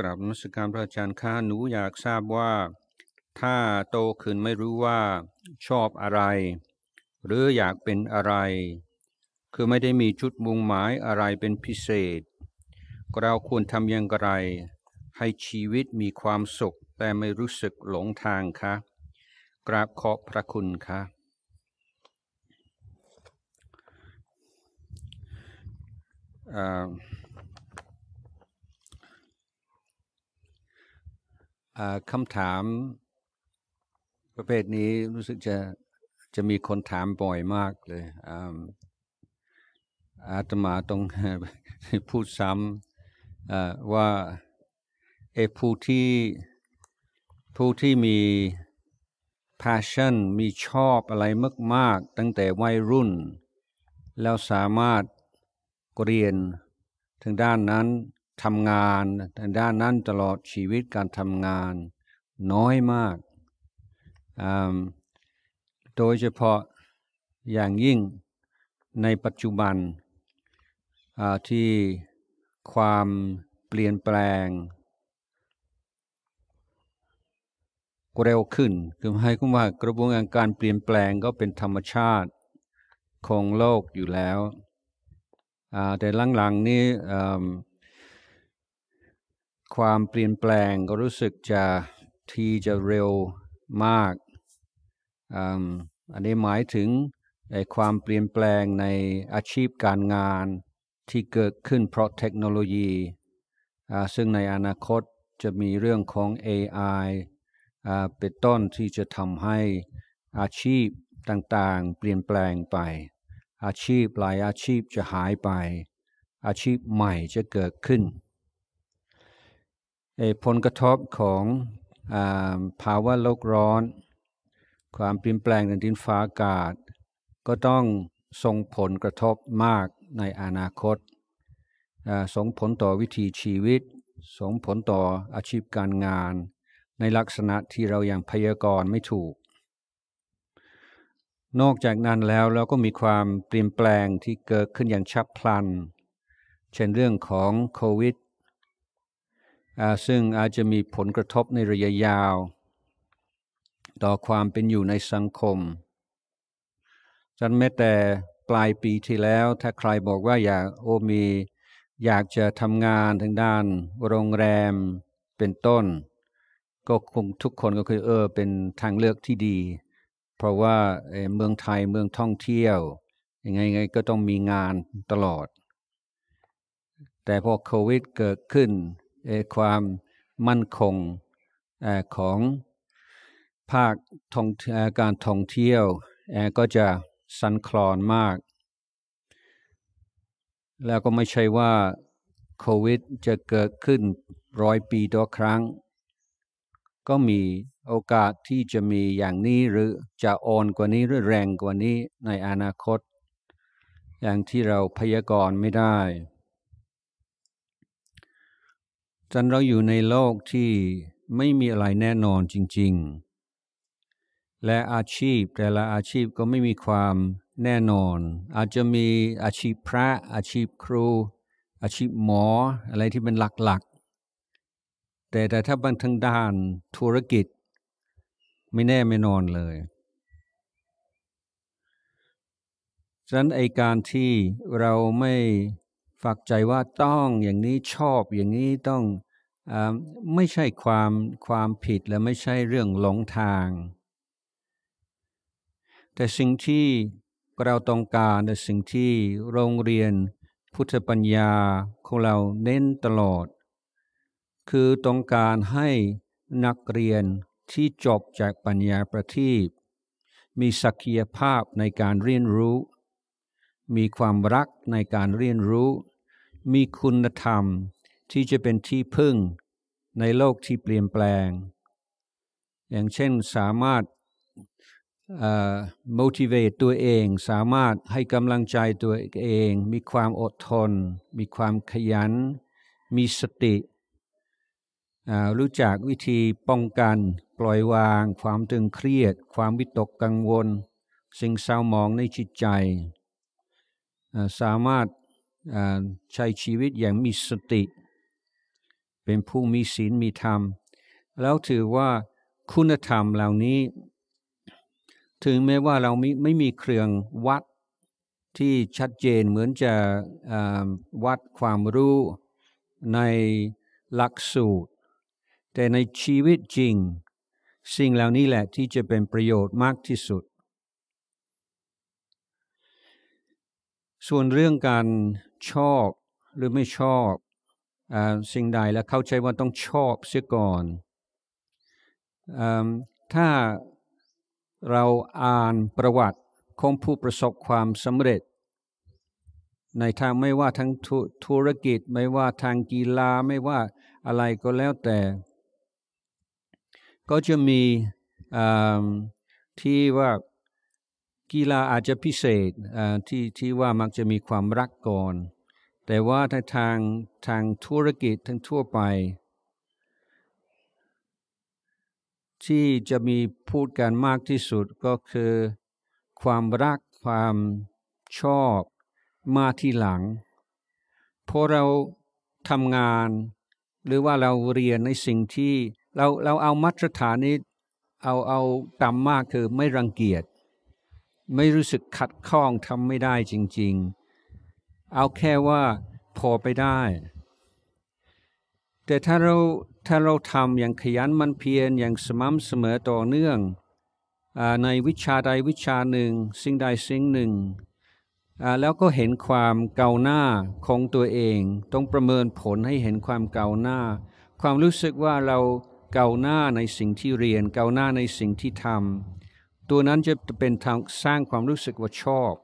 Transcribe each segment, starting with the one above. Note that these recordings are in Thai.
กราบนมัสการพระอาจารย์ค่ะหนูอยากทราบว่า ถ้าโตขึ้นไม่รู้ว่าชอบอะไร หรืออยากเป็นอะไร คือไม่ได้มีจุดมุ่งหมายอะไรเป็นพิเศษเราควรทำอย่างไร ให้ชีวิตมีความสุขแต่ไม่รู้สึกหลงทางคะ กราบขอบพระคุณค่ะอ่าคำถามประเภทนี้รู้สึกจะจะมีคนถามบ่อยมากเลยอาตมาต้องพูดซ้ำว่าเอผู้ที่ผู้ที่มี passion มีชอบอะไรมาก ๆ ตั้งแต่วัยรุ่น แล้วสามารถเรียนทางด้านนั้นทำงานด้านนั้นตลอดชีวิตการทำงานน้อยมาก โดยเฉพาะอย่างยิ่งในปัจจุบันที่ความเปลี่ยนแปลงเร็วขึ้น คือให้คุณว่ากระบวนการเปลี่ยนแปลงก็เป็นธรรมชาติของโลกอยู่แล้ว แต่หลังๆนี้ความเปลี่ยนแปลงก็รู้สึกจะทีจะเร็วมาก อันนี้หมายถึงในความเปลี่ยนแปลงในอาชีพการงานที่เกิดขึ้นเพราะเทคโนโลยี ซึ่งในอนาคตจะมีเรื่องของ AI เป็นต้นที่จะทำให้อาชีพต่างๆ เปลี่ยนแปลงไป อาชีพหลายอาชีพจะหายไป อาชีพใหม่จะเกิดขึ้นผลกระทบของอภาวะโลกร้อน ความเปลี่ยนแปลงในดินฟ้าอากาศ ก็ต้องส่งผลกระทบมากในอนาคตส่งผลต่อวิถีชีวิต ส่งผลต่ออาชีพการงาน ในลักษณะที่เรายัางพยากรณ์ไม่ถูก นอกจากนั้นแล้วเราก็มีความเปลี่ยนแปลงที่เกิดขึ้นอย่างฉับพลัน เช่นเรื่องของโควิดซึ่งอาจจะมีผลกระทบในระยะยาว ต่อความเป็นอยู่ในสังคมฉันแม้แต่ปลายปีที่แล้วถ้าใครบอกว่าอยากโอมี อยากจะทำงานทางด้าน โรงแรมเป็นต้น ก็คงทุกคนก็คือเออเป็นทางเลือกที่ดี เพราะว่าเมืองไทยเมืองท่องเที่ยวยังไงไงก็ต้องมีงานตลอด แต่พอโควิดเกิดขึ้นความมั่นคงของภาคการท่องเที่ยวก็จะสันคลอนมาก แล้วก็ไม่ใช่ว่าโควิดจะเกิดขึ้นร้อยปีต่อครั้ง ก็มีโอกาสที่จะมีอย่างนี้หรือจะอ่อนกว่านี้หรือแรงกว่านี้ในอนาคต อย่างที่เราพยากรณ์ไม่ได้จันเราอยู่ในโลกที่ไม่มีอะไรแน่นอนจริง ๆ และอาชีพแต่ละอาชีพก็ไม่มีความแน่นอน อาจจะมีอาชีพพระอาชีพครู อาชีพหมออะไรที่เป็นหลักๆ แต่แต่ถ้าบางทางด้านธุรกิจ ไม่แน่ไม่นอนเลยฉะนั้นไอการที่เราไม่ฝากใจว่าต้องอย่างนี้ชอบอย่างนี้ต้องไม่ใช่ความความผิดและไม่ใช่เรื่องหลงทาง แต่สิ่งที่เราต้องการและสิ่งที่โรงเรียน พุทธปัญญาของเราเน้นตลอด คือต้องการให้นักเรียนที่จบจากปัญญาประทีปมีศักยภาพในการเรียนรู้ มีความรักในการเรียนรู้ มีคุณธรรมที่จะเป็นที่พึ่งในโลกที่เปลี่ยนแปลง อย่างเช่นสามารถ motivate ตัวเอง สามารถให้กำลังใจตัวเอง มีความอดทน มีความขยัน มีสติ รู้จักวิธีป้องกัน ปล่อยวาง ความตึงเครียด ความวิตกกังวล สิ่งเศร้าหมองในจิตใจ สามารถใช้ชีวิตอย่างมีสติเป็นผู้มีศีล มีธรรม แล้วถือว่าคุณธรรมเหล่านี้ ถึงแม้ว่าเราไม่ไม่มีเครื่องวัดที่ชัดเจนเหมือนจะวัดความรู้ในหลักสูตร แต่ในชีวิตจริง สิ่งเหล่านี้แหละที่จะเป็นประโยชน์มากที่สุด ส่วนเรื่องการชอบหรือไม่ชอบสิ่งใดแล้วเข้าใจว่าต้องชอบเสียก่อน ถ้าเราอ่านประวัติของผู้ประสบความสำเร็จในทางไม่ว่าทางธุรกิจไม่ว่าทางกีฬาไม่ว่าอะไรก็แล้วแต่ ก็จะมีที่ว่ากีฬาอาจจะพิเศษที่ที่ว่ามักจะมีความรักก่อนแต่ว่าในทางทางธุรกิจทั้งทั่วไป ที่จะมีพูดกันมากที่สุดก็คือ ความรักความชอบมาที่หลังพอเราทำงาน หรือว่าเราเรียนในสิ่งที่เราเราเอามาตรฐานนี้ เอาเอาต่ำมากคือไม่รังเกียจไม่รู้สึกขัดข้องทำไม่ได้จริงๆเอาแค่ว่าพอไปได้ แต่ถ้าเราถ้าเราทำอย่างขยันมันเพียรอย่างสม่ำเสมอต่อเนื่องอในวิชาใดวิชาหนึ่ง สิ่งใดสิ่งหนึ่งแล้วก็เห็นความเก่าหน้าของตัวเอง ต้องประเมินผลให้เห็นความเก่าหน้า ความรู้สึกว่าเราเก่าหน้าในสิ่งที่เรียนเก่าหน้าในสิ่งที่ทำตัวนั้นจะเป็นทางสร้างความรู้สึกว่าชอบ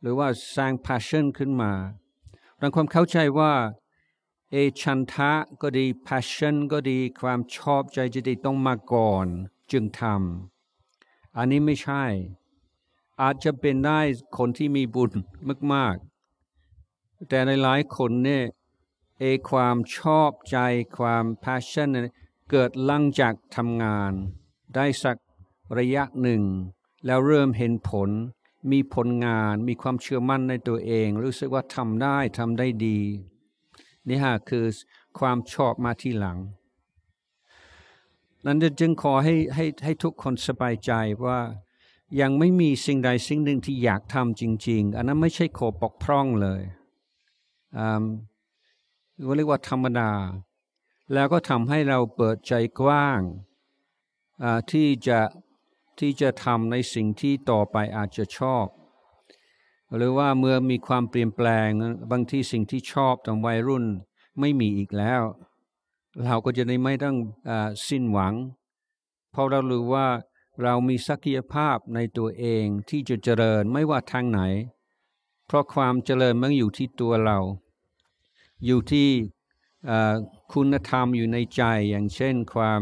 หรือว่าสร้าง passion ขึ้นมาดังความเข้าใจว่าเอชันทะก็ดี passion ก็ดีความชอบใจจะดต้องมาก่อนจึงทำ อันนี้ไม่ใช่ อาจจะเป็นได้คนที่มีบุญมากกแต่ในหลายคนเนี่ยเอความชอบใจความ passion เกิดลังจากทำงาน ได้สักระยะหนึ่ง แล้วเริ่มเห็นผลมีผลงานมีความเชื่อมั่นในตัวเอง รู้สึกว่าทำได้ทำได้ดี นี่ฮะคือความชอบมาที่หลัง นั้นจึงขอให้ให้ให้ทุกคนสบายใจว่ายังไม่มีสิ่งใดสิ่งหนึ่งที่อยากทำจริงๆ อันนั้นไม่ใช่ขอปกพร่องเลยเรียกว่าธรรมดา แล้วก็ทำให้เราเปิดใจกว้างที่จะที่จะทำในสิ่งที่ต่อไปอาจจะชอบ หรือว่าเมื่อมีความเปลี่ยนแปลงบางที่สิ่งที่ชอบตอนวัยรุ่นไม่มีอีกแล้ว เราก็จะได้ไม่ต้องอสิ้นหวัง เพราะเรารู้ว่าเรามีศักยภาพในตัวเองที่จะเจริญไม่ว่าทางไหน เพราะความเจริญมันอยู่ที่ตัวเรา อยู่ที่คุณธรรมอยู่ในใจอย่างเช่น ความ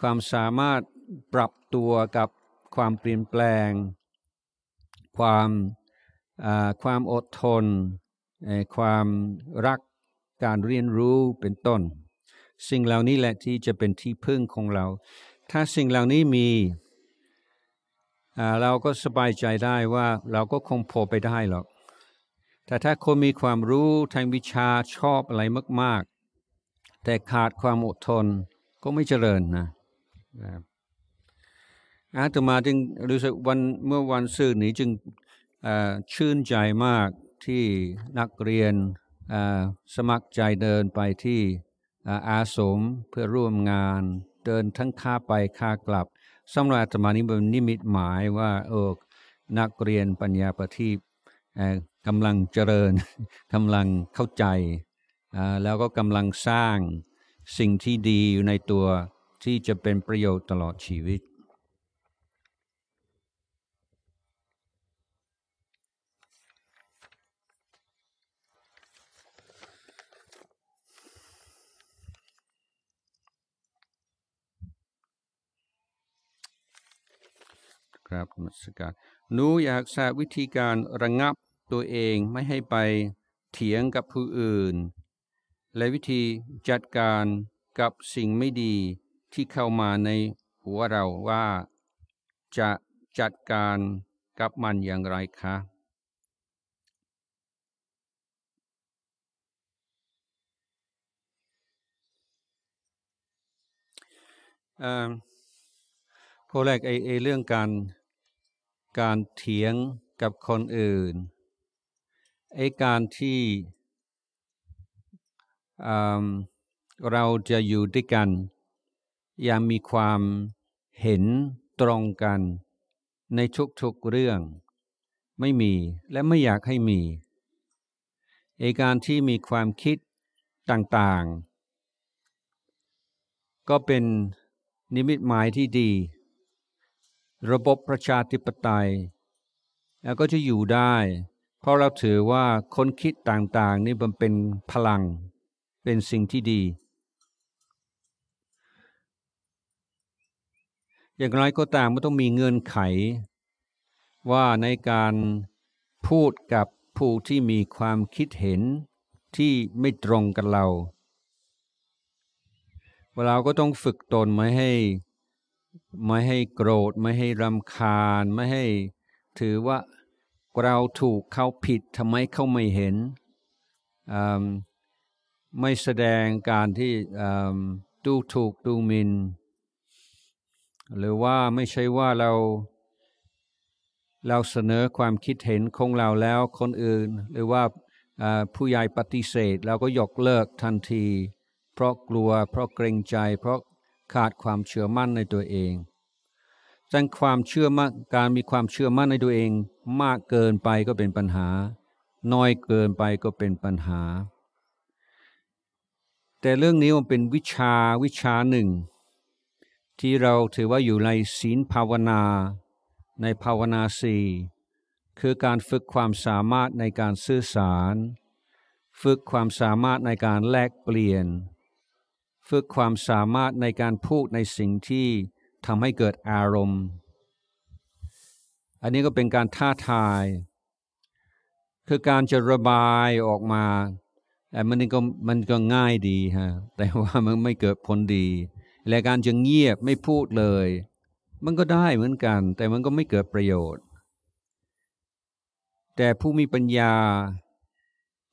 ความสามารถปรับตัวกับความเปลี่ยนแปลงความความอดทนความรักการเรียนรู้เป็นต้น สิ่งเหล่านี้แหละที่จะเป็นที่พึ่งของเรา ถ้าสิ่งเหล่านี้มีเราก็สบายใจได้ว่าเราก็คงพอไปได้หรอกแต่ถ้าคนมีความรู้ทางวิชาชอบอะไรมาก ๆ แต่ขาดความอดทนก็ไม่เจริญนะอาตมาจึงรู้สึกวันเมื่อวันซื่อนี้จึงชื่นใจมากที่นักเรียนสมัครใจเดินไปที่อาสมเพื่อร่วมงานเดินทั้งค่าไปค่ากลับสำหรับอาตมานี้เป็นนิมิตหมายว่าเออนักเรียนปัญญาประทีปกำลังเจริญกำลังเข้าใจแล้วก็กำลังสร้างสิ่งที่ดีอยู่ในตัวที่จะเป็นประโยชน์ตลอดชีวิตครับมัสการหนูอยากทราบวิธีการระงงับตัวเองไม่ให้ไปเถียงกับผู้อื่น และวิธีจัดการกับสิ่งไม่ดีที่เข้ามาในหัวเราว่าจะจัดการกับมันอย่างไรคะข้อแรกไอ้เรื่องการการเถียงกับคนอื่น ไอ้การที่เราจะอยู่ด้วยกันยังมีความเห็นตรงกัน ในทุกๆเรื่องไม่มีและไม่อยากให้มี ไอ้การที่มีความคิดต่างๆ ก็เป็นนิมิตหมายที่ดีระบบประชาธิปไตยแล้วก็จะอยู่ได้ เพราะเราถือว่า คนคิดต่างๆนี่มันเป็นพลังเป็นสิ่งที่ดี อย่างไรก็ตามก็ต้องมีเงื่อนไข ว่าในการพูดกับผู้ที่มีความคิดเห็นที่ไม่ตรงกับเราเราก็ต้องฝึกตนมาให้ไม่ให้โกรธไม่ให้รำคาญไม่ให้ถือว่าเราถูกเขาผิดทำไมเขาไม่เห็นไม่แสดงการที่ดูถูกดูหมิน่นหรือว่าไม่ใช่ว่าเราเราเสนอความคิดเห็นของเราแล้วคนอื่นหรือว่าผู้ใหญ่ปฏิเสธเราก็ ยกเลิกทันที เพราะกลัวเพราะเกรงใจเพราะขาดความเชื่อมั่นในตัวเองจังความเชื่อมั่น การมีความเชื่อมั่นในตัวเองมากเกินไปก็เป็นปัญหา น้อยเกินไปก็เป็นปัญหา แต่เรื่องนี้มันเป็นวิชาวิชาหนึ่ง ที่เราถือว่าอยู่ในศีลภาวนา ในภาวนาสีคือการฝึกความสามารถในการสื่อสาร ฝึกความสามารถในการแลกเปลี่ยนฝึกความสามารถในการพูดในสิ่งที่ทำให้เกิดอารมณ์ อันนี้ก็เป็นการท้าทาย คือการจะระบายออกมา แต่มันก็มันก็ง่ายดีฮะ แต่ว่ามันไม่เกิดผลดี และการจะเงียบไม่พูดเลย มันก็ได้เหมือนกัน แต่มันก็ไม่เกิดประโยชน์ แต่ผู้มีปัญญา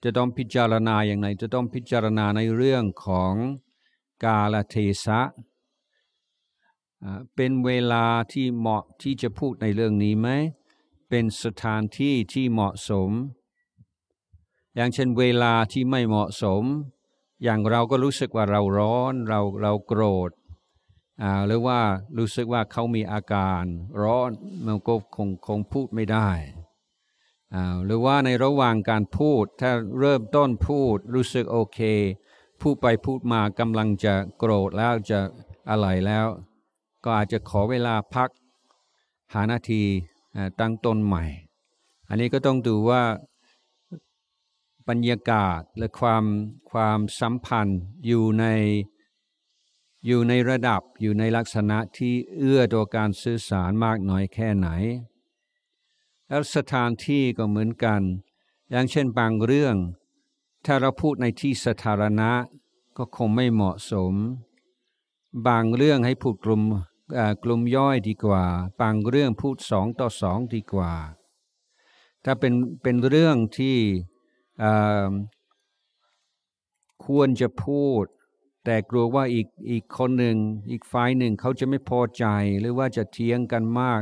จะต้องพิจารณาอย่างไร จะต้องพิจารณาในเรื่องของกาลเทศะเป็นเวลาที่เหมาะที่จะพูดในเรื่องนี้ไหม เป็นสถานที่ที่เหมาะสม อย่างเช่นเวลาที่ไม่เหมาะสม อย่างเราก็รู้สึกว่าเราร้อนเราเราโกรธหรือว่ารู้สึกว่าเขามีอาการ ร้อนมันก็คงคงพูดไม่ได้ หรือว่าในระหว่างการพูดถ้าเริ่มต้นพูดรู้สึกโอเคพูดไปพูดมากำลังจะโกรธแล้วจะอะไรแล้วก็อาจจะขอเวลาพักหานาทีตั้งต้นใหม่ อันนี้ก็ต้องดูว่าบรรยากาศและความความสัมพันธ์อยู่ในอยู่ในระดับอยู่ในลักษณะที่เอื้อต่อการสื่อสารมากน้อยแค่ไหน แล้วสถานที่ก็เหมือนกัน อย่างเช่นบางเรื่องถ้าเราพูดในที่สาธารณะก็คงไม่เหมาะสม บางเรื่องให้พูดกลุ่มกลุ่มย่อยดีกว่า บางเรื่องพูดสองต่อสองดีกว่า ถ้าเป็นเป็นเรื่องที่ควรจะพูดแต่กลัวว่าอีกอีกคนหนึ่งอีกฝ่ายหนึ่งเขาจะไม่พอใจหรือว่าจะเทียงกันมาก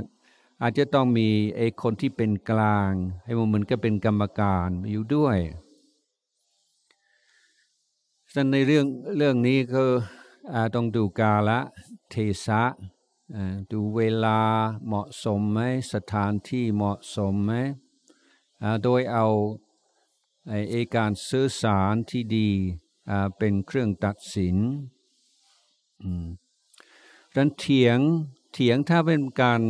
อาจจะต้องมีไอ้คนที่เป็นกลางไอ้มันก็เป็นกรรมการอยู่ด้วยดังในเรื่องเรื่องนี้ ก็ต้องดูกาละ เทศะดูเวลาเหมาะสมไหมสถานที่เหมาะสมไหม โดยเอาไอการสื่อสารที่ดีเป็นเครื่องตัดสินดังเถียง เถียง ถ้าเป็นการ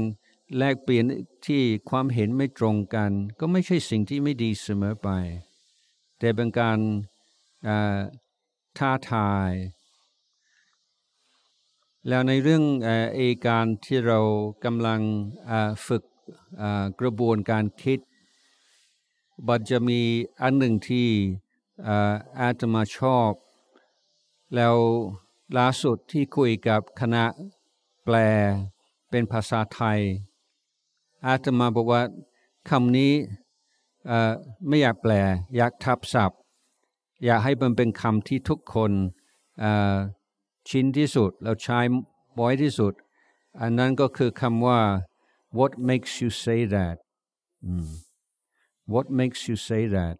แลกเปลี่ยนที่ความเห็นไม่ตรงกัน ก็ไม่ใช่สิ่งที่ไม่ดีเสมอไป แต่เป็นการท้าทาย แล้วในเรื่องเออการที่เรากำลังฝึกกระบวนการคิด บัดจะมีอันหนึ่งที่อาตมาชอบ แล้วล่าสุดที่คุยกับคณะแปลเป็นภาษาไทย อาตมาบอกว่าคำนี้ไม่อยากแปลอยากทับศัพท์อยากให้มันเป็นคำที่ทุกคนชินที่สุดแล้วใช้บ่อยที่สุด อันนั้นก็คือคำว่า what makes you say that what makes you say that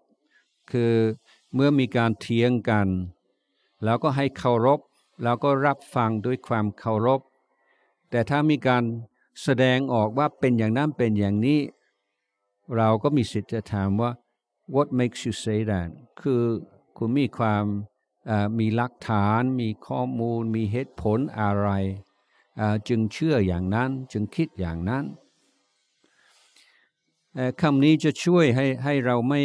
คือเมื่อมีการเถียงกัน แล้วก็ให้เคารพแล้วก็รับฟังด้วยความเคารพ แต่ถ้ามีการแสดงออกว่าเป็นอย่างนั้นเป็นอย่างนี้ เราก็มีสิทธิ์จะถามว่า what makes you say that คือคุณมีความมีหลักฐานมีข้อมูล มีเหตุผลอะไร จึงเชื่ออย่างนั้นจึงคิดอย่างนั้นคำนี้จะช่วยให้ให้เราไม่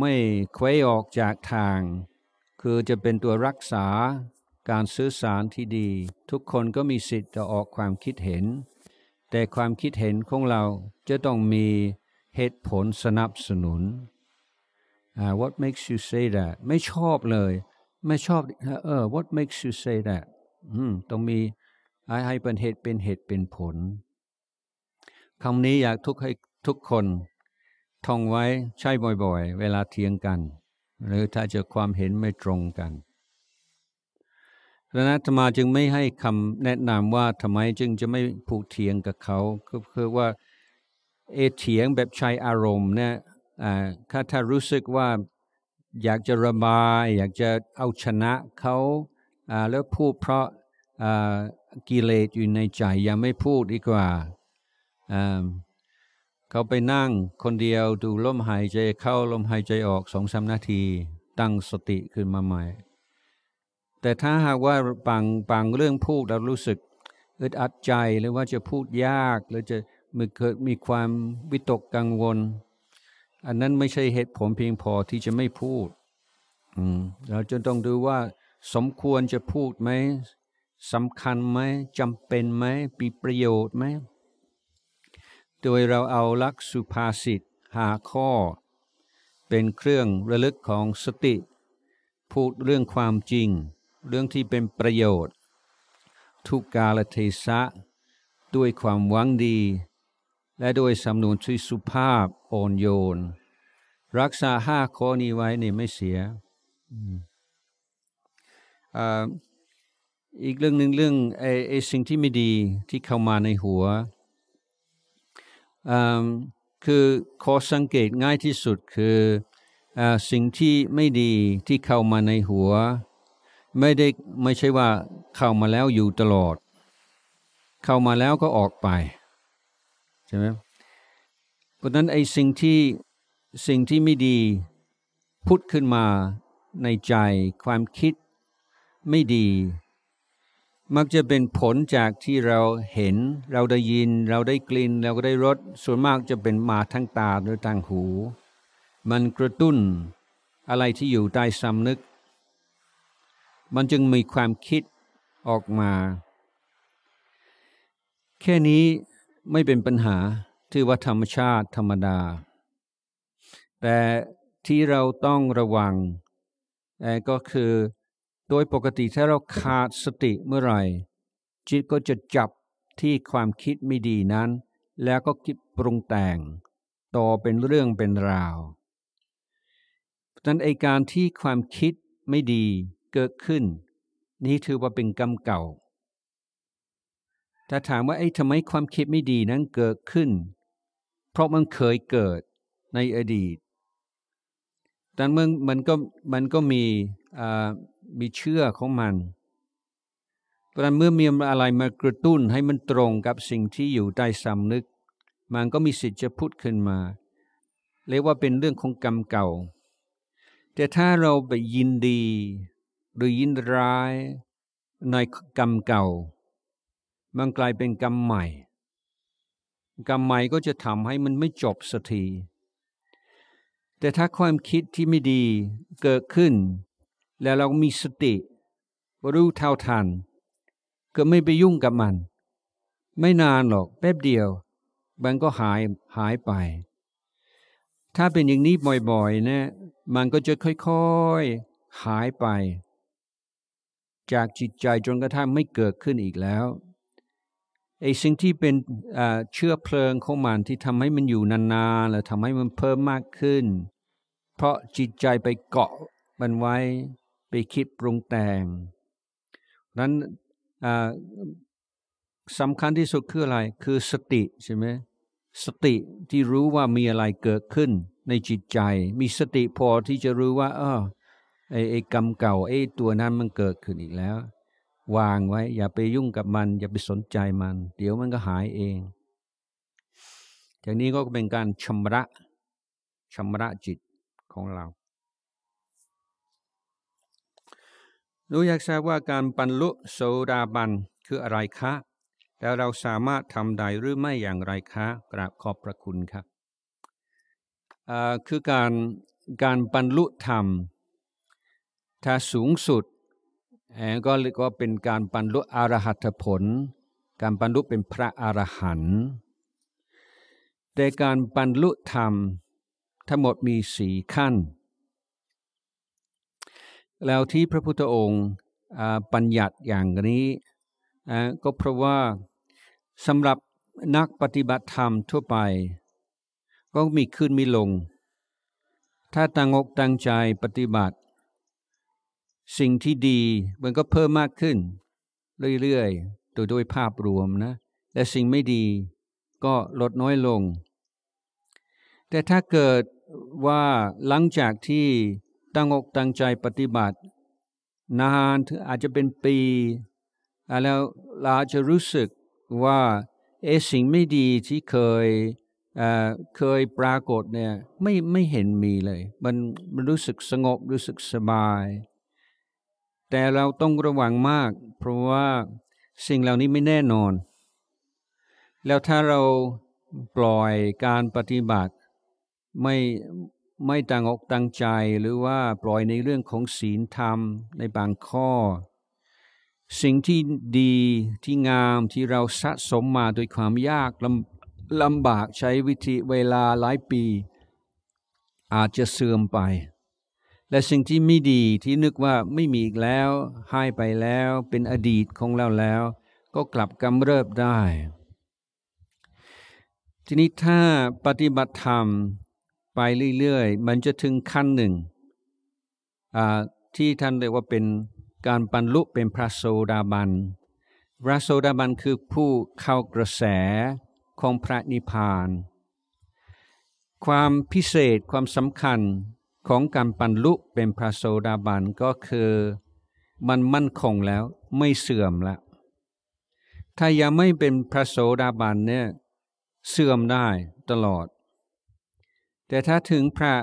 ไม่เคว้ออกจากทาง คือจะเป็นตัวรักษาการสื่อสารที่ดี ทุกคนก็มีสิทธิ์จะออกความคิดเห็น แต่ความคิดเห็นของเราจะต้องมีเหตุผลสนับสนุน uh, what makes you say that ไม่ชอบเลย ไม่ชอบเออ what makes you say that ต้องมีให้เป็นเหตุเป็นเหตุเป็นผล คำนี้อยากทุกให้ทุกคนท่องไว้ใช้บ่อยๆ เวลาเทียงกัน หรือถ้าเจอความเห็นไม่ตรงกันดังนั้นธรรมาจึงไม่ให้คำแนะนำว่าทำไมจึงจะไม่ผูกเทียงกับเขาก็คือว่า เอเทียงแบบใช้อารมณ์เนี่ยถ้าถ้ารู้สึกว่าอยากจะระบาย อยากจะเอาชนะเขาแล้วพูดเพราะกิเลสอยู่ในใจอย่าไม่พูดดีกว่า เขาไปนั่งคนเดียวดูลมหายใจ เข้าลมหายใจออกสองสานาที ตั้งสติขึ้นมาใหม่ แต่ถ้าหากว่าบางบางเรื่องพูดเรารู้สึกอึดอัดใจหรือว่าจะพูดยากหรือจะมีเกิดมีความวิตกกังวลอันนั้นไม่ใช่เหตุผลเพียงพอที่จะไม่พูด เราจะต้องดูว่า สมควรจะพูดไหมสำคัญไหมจำเป็นไหมมีประโยชน์ไหม โดยเราเอาลักสุภาษิตหาข้อ เป็นเครื่องระลึกของสติ พูดเรื่องความจริง เรื่องที่เป็นประโยชน์ ทุกกาลเทศะด้วยความหวังดีและโดยสำนวนที่สุภาพโอนโยน รักษาห้าข้อนี้ไว้นี่ไม่เสียอีกเรื่องหนึ่งเรื่องไอ้ไอสิ่งที่ไม่ดีที่เข้ามาในหัวคือขอสังเกตง่ายที่สุดคืออสิ่งที่ไม่ดีที่เข้ามาในหัว ไม่ได้ไม่ใช่ว่าเข้ามาแล้วอยู่ตลอด เข้ามาแล้วก็ออกไปใช่ไหมเพราะนั้นไอ้สิ่งที่สิ่งที่ไม่ดีพุทธขึ้นมาในใจความคิดไม่ดี มักจะเป็นผลจากที่เราเห็น เราได้ยิน เราได้กลิ่นเราก็ได้รสส่วนมากจะเป็นมาทั้งตาหรือทางหู มันกระตุ้นอะไรที่อยู่ใต้สำนึก มันจึงมีความคิดออกมา แค่นี้ไม่เป็นปัญหาถือว่าธรรมชาติธรรมดา แต่ที่เราต้องระวังก็คือโดยปกติถ้าเราขาดสติเมื่อไหร่จิตก็จะจับที่ความคิดไม่ดีนั้น แล้วก็คิดปรุงแต่ง ต่อเป็นเรื่องเป็นราวนั้นไอการที่ความคิดไม่ดีเกิดขึ้น นี่ถือว่าเป็นกรรมเก่าถ้าถามว่าไอ้ทำไมความคิดไม่ดีนั้นเกิดขึ้น เพราะมันเคยเกิดในอดีต แต่เมืองมันก็มันก็มีมีเชื่อของมันเพราะนั้นเมื่อมีอะไรมากระตุ้นให้มันตรงกับสิ่งที่อยู่ใต้สำนึก มันก็มีสิทธิ์จะพูดขึ้นมาเรียกว่าเป็นเรื่องของกรรมเก่า แต่ถ้าเราไปยินดีหรือยินร้ายในกรรมเก่ามันกลายเป็นกรรมใหม่ กรรมใหม่ก็จะทำให้มันไม่จบสักทีแต่ถ้าความคิดที่ไม่ดีเกิดขึ้น แล้วเรามีสติ รู้เท่าทัน ก็ไม่ไปยุ่งกับมัน ไม่นานหรอก แป๊บเดียว มันก็หายหายไป ถ้าเป็นอย่างนี้บ่อยๆนะ มันก็จะค่อยๆหายไป จากจิตใจจนกระทั่งไม่เกิดขึ้นอีกแล้วไอ้สิ่งที่เป็นเชื้อเพลิงของมันที่ทำให้มันอยู่นานๆแล้วทำให้มันเพิ่มมากขึ้น เพราะจิตใจไปเกาะมันไว้ไปคิดปรุงแต่งนั้นสำคัญที่สุดคืออะไรคือสติใช่ไหมสติที่รู้ว่ามีอะไรเกิดขึ้น ในจิตใจ มีสติพอที่จะรู้ว่า เออไอ้กรรมเก่าไอ้ตัวนั้นมันเกิดขึ้นอีกแล้ววางไว้ อย่าไปยุ่งกับมันอย่าไปสนใจมัน เดี๋ยวมันก็หายเอง จากนี้ก็เป็นการชำระชำระจิตของเรานูอยากทราบว่าการปันลุโสดาบันคืออะไรคะแล้วเราสามารถทำได้หรือไม่อย่างไรคะกราบขอบพระคุณครับคือการการบรรลุธรรม ถ้าสูงสุดก็เรียกว่าเป็นการบรรลุอรหัตผล การบรรลุเป็นพระอรหันต์แต่การบรรลุธรรมทั้งหมดมีสีขั้น แล้วที่พระพุทธองค์ปัญญัติอย่างนี้ก็เพราะว่าสำหรับนักปฏิบัติธรรมทั่วไป ก็มีขึ้นมีลง ถ้าตั้งอกตั้งใจปฏิบัติสิ่งที่ดีมันก็เพิ่มมากขึ้นเรื่อยๆโดยโดยภาพรวมนะและสิ่งไม่ดีก็ลดน้อยลง แต่ถ้าเกิดว่าหลังจากที่ตั้งอกตั้งใจปฏิบัติ นานถึงอาจจะเป็นปี แล้วเราจะรู้สึกว่าเอสิ่งไม่ดีที่เคยเเคยปรากฏเนี่ยไม่ไม่เห็นมีเลย มันมันรู้สึกสงบรู้สึกสบายแต่เราต้องระวังมาก เพราะว่าสิ่งเหล่านี้ไม่แน่นอน แล้วถ้าเราปล่อยการปฏิบัติไม่ไม่ต่างอกต่างใจหรือว่าปล่อยในเรื่องของศีลธรรมในบางข้อ สิ่งที่ดีที่งามที่เราสะสมมาโดยความยากลำลำบากใช้วิธีเวลาหลายปี อาจจะเสื่อมไปและสิ่งที่ไม่ดีที่นึกว่าไม่มีอีกแล้วหายไปแล้วเป็นอดีตของเราแล้ว ก็กลับกำเริบได้ ทีนี้ถ้าปฏิบัติธรรมไปเรื่อยๆมันจะถึงขั้นหนึ่งที่ท่านเรียกว่าเป็นการบรรลุเป็นพระโสดาบัน พระโสดาบันคือผู้เข้ากระแสของพระนิพพาน ความพิเศษความสำคัญของการบรรลุเป็นพระโสดาบันก็คือมันมั่นคงแล้วไม่เสื่อมละ ถ้ายังไม่เป็นพระโสดาบันเนี่ยเสื่อมได้ตลอด แต่ถ้าถึงพระ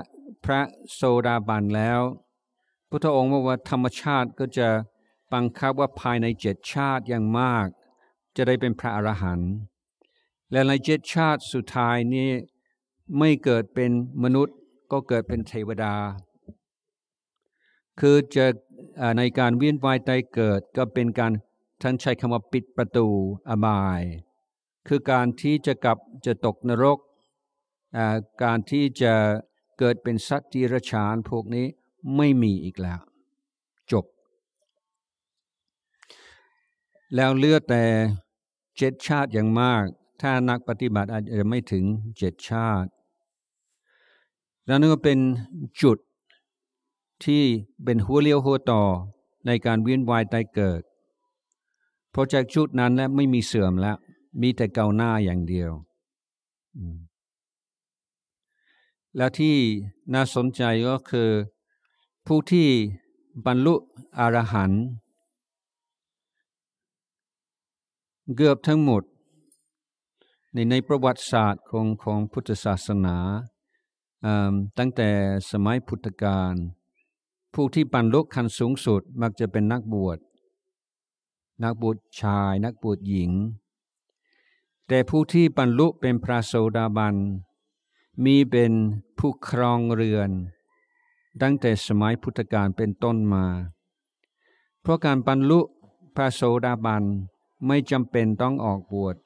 พระโสดาบันแล้ว พุทธองค์บอกว่าธรรมชาติก็จะบังคับว่าภายในเจ็ดชาติอย่างมาก จะได้เป็นพระอรหันต์และในเจ็ดชาติสุดท้ายนี้ไม่เกิดเป็นมนุษย์ก็เกิดเป็นเทวดา คือจะในการเวียนว่ายตายเกิดก็เป็นการท่านใช้คำว่าปิดประตูอบาย คือการที่จะกลับจะตกนรก การที่จะเกิดเป็นสัตว์ที่ระชานพวกนี้ไม่มีอีกแล้ว จบ แล้วเลือดแต่เจ็ดชาติอย่างมาก ถ้านักปฏิบัติอาจจะไม่ถึงเจ็ดชาติแล้วนั่นก็เป็นจุดที่เป็นหัวเลี้ยวหัวต่อในการเวียนว่ายตายเกิด เพราะจากจุดนั้นแล้วไม่มีเสื่อมแล้ว มีแต่เกาหน้าอย่างเดียว แล้วที่น่าสนใจก็คือผู้ที่บรรลุอรหันต์เกือบทั้งหมด ในในประวัติศาสตร์ของของพุทธศาสนาตั้งแต่สมัยพุทธกาลผู้ที่บรรลุขันสูงสุดมักจะเป็นนักบวช นักบวชชายนักบวชหญิง แต่ผู้ที่บรรลุเป็นพระโสดาบัน มีเป็นผู้ครองเรือน ตั้งแต่สมัยพุทธกาลเป็นต้นมา เพราะการบรรลุพระโสดาบัน ไม่จำเป็นต้องออกบวช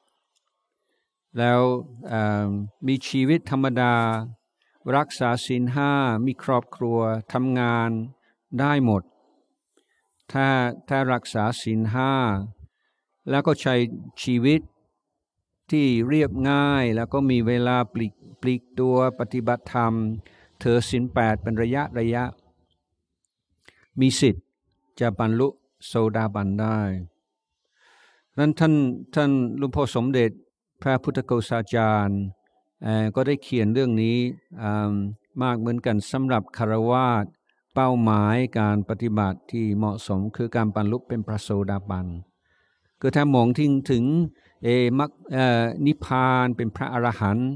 แล้วมีชีวิตธรรมดารักษาศีลห้ามีครอบครัวทำงานได้หมด ถ้าถ้ารักษาศีลห้า แล้วก็ใช้ชีวิตที่เรียบง่ายแล้วก็มีเวลาปลีกปลีกตัวปฏิบัติธรรม เธอศีลแปดเป็นระยะระยะ มีสิทธิ์จะบรรลุโสดาบันได้ นั้นท่านท่านลุงพ่อสมเด็จพระพุทธโกษาจารย์ก็ได้เขียนเรื่องนี้มากเหมือนกันสำหรับคารวาสเป้าหมายการปฏิบัติที่เหมาะสมคือการบรรลุเป็นพระโสดาบันก็ถ้ามองทิ้งถึงเอมักนิพานเป็นพระอรหันต์